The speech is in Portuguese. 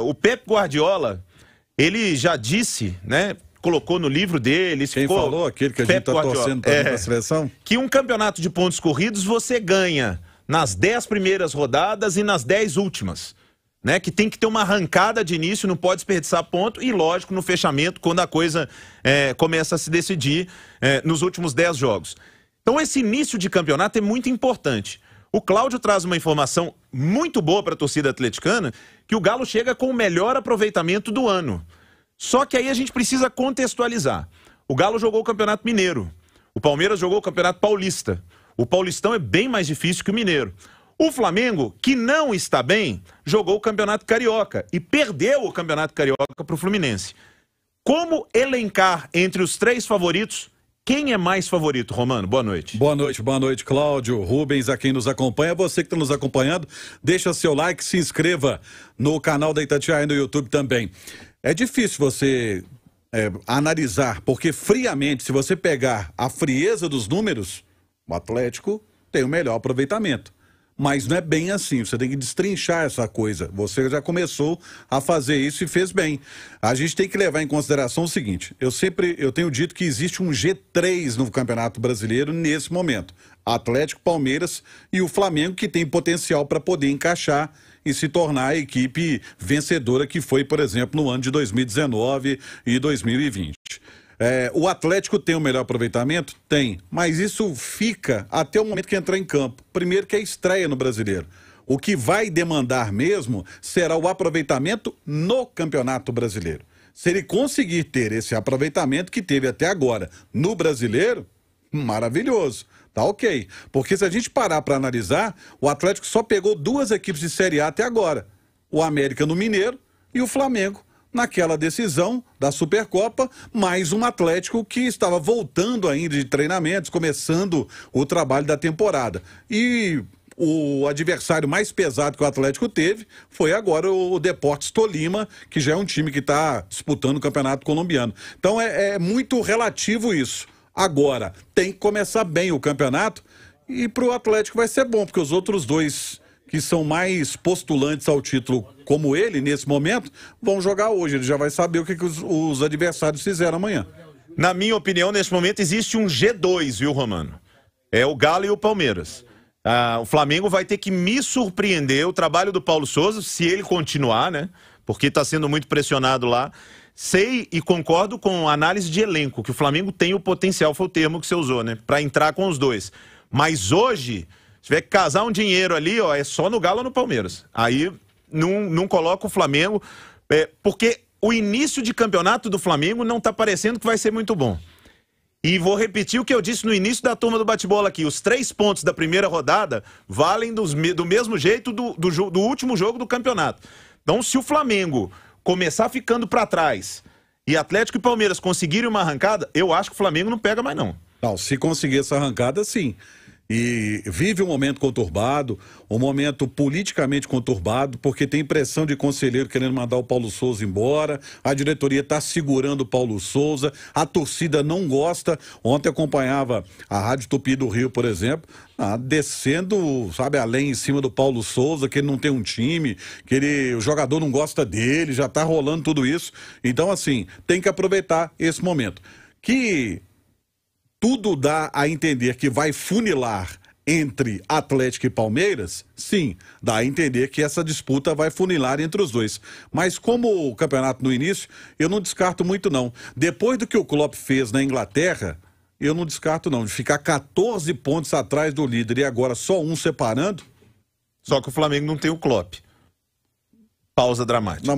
o Pep Guardiola, ele já disse, né? Colocou no livro dele. Quem ficou, falou? Aquele que a gente está torcendo para é, a seleção? Que um campeonato de pontos corridos você ganha nas 10 primeiras rodadas e nas 10 últimas. Né, que tem que ter uma arrancada de início, não pode desperdiçar ponto, e lógico, no fechamento, quando a coisa é, começa a se decidir é, nos últimos 10 jogos. Então, esse início de campeonato é muito importante. O Cláudio traz uma informação muito boa para a torcida atleticana, que o Galo chega com o melhor aproveitamento do ano. Só que aí a gente precisa contextualizar. O Galo jogou o Campeonato Mineiro. O Palmeiras jogou o Campeonato Paulista. O Paulistão é bem mais difícil que o Mineiro. O Flamengo, que não está bem, jogou o Campeonato Carioca e perdeu o Campeonato Carioca para o Fluminense. Como elencar entre os três favoritos quem é mais favorito, Romano? Boa noite. Boa noite, boa noite, Cláudio, Rubens, a quem nos acompanha. Você que está nos acompanhando, deixa seu like, se inscreva no canal da Itatiaia no YouTube também. É difícil você é, analisar, porque friamente, se você pegar a frieza dos números, o Atlético tem o melhor aproveitamento. Mas não é bem assim, você tem que destrinchar essa coisa. Você já começou a fazer isso e fez bem. A gente tem que levar em consideração o seguinte: eu sempre eu tenho dito que existe um G3 no Campeonato Brasileiro nesse momento. Atlético, Palmeiras e o Flamengo, que tem potencial para poder encaixar e se tornar a equipe vencedora que foi, por exemplo, no ano de 2019 e 2020. É, o Atlético tem o melhor aproveitamento? Tem. Mas isso fica até o momento que entrar em campo. Primeiro que é a estreia no brasileiro. O que vai demandar mesmo será o aproveitamento no Campeonato Brasileiro. Se ele conseguir ter esse aproveitamento que teve até agora no brasileiro, maravilhoso. Tá ok. Porque se a gente parar para analisar, o Atlético só pegou duas equipes de Série A até agora: o América no Mineiro e o Flamengo naquela decisão da Supercopa, mais um Atlético que estava voltando ainda de treinamentos, começando o trabalho da temporada. E o adversário mais pesado que o Atlético teve foi agora o Deportes Tolima, que já é um time que está disputando o Campeonato Colombiano. Então é, é muito relativo isso. Agora, tem que começar bem o campeonato e para o Atlético vai ser bom, porque os outros dois que são mais postulantes ao título, como ele, nesse momento, vão jogar hoje. Ele já vai saber o que, que os, os adversários fizeram amanhã. Na minha opinião, nesse momento existe um G2, viu, Romano? É o Galo e o Palmeiras. Ah, o Flamengo vai ter que me surpreender. O trabalho do Paulo Souza, se ele continuar, né? Porque está sendo muito pressionado lá. Sei e concordo com a análise de elenco, que o Flamengo tem o potencial, foi o termo que você usou, né? Para entrar com os dois. Mas hoje, se tiver que casar um dinheiro ali, ó, é só no Galo ou no Palmeiras. Aí não, não coloca o Flamengo, é, porque o início de campeonato do Flamengo não está parecendo que vai ser muito bom. E vou repetir o que eu disse no início da turma do bate-bola aqui. Os três pontos da primeira rodada valem dos, do mesmo jeito do, do, do último jogo do campeonato. Então, se o Flamengo começar ficando para trás e Atlético e Palmeiras conseguirem uma arrancada, eu acho que o Flamengo não pega mais não. Não, se conseguir essa arrancada, sim e vive um momento conturbado, um momento politicamente conturbado, porque tem pressão de conselheiro querendo mandar o Paulo Souza embora, a diretoria está segurando o Paulo Souza, a torcida não gosta. Ontem acompanhava a Rádio Tupi do Rio, por exemplo, ah, descendo, sabe, além em cima do Paulo Souza, que ele não tem um time, que ele, o jogador não gosta dele, já está rolando tudo isso. Então, assim, tem que aproveitar esse momento. Que tudo dá a entender que vai funilar entre Atlético e Palmeiras, sim, dá a entender que essa disputa vai funilar entre os dois. Mas como o campeonato no início, eu não descarto muito não. Depois do que o Klopp fez na Inglaterra, eu não descarto não de ficar 14 pontos atrás do líder e agora só um separando. Só que o Flamengo não tem o Klopp. Pausa dramática.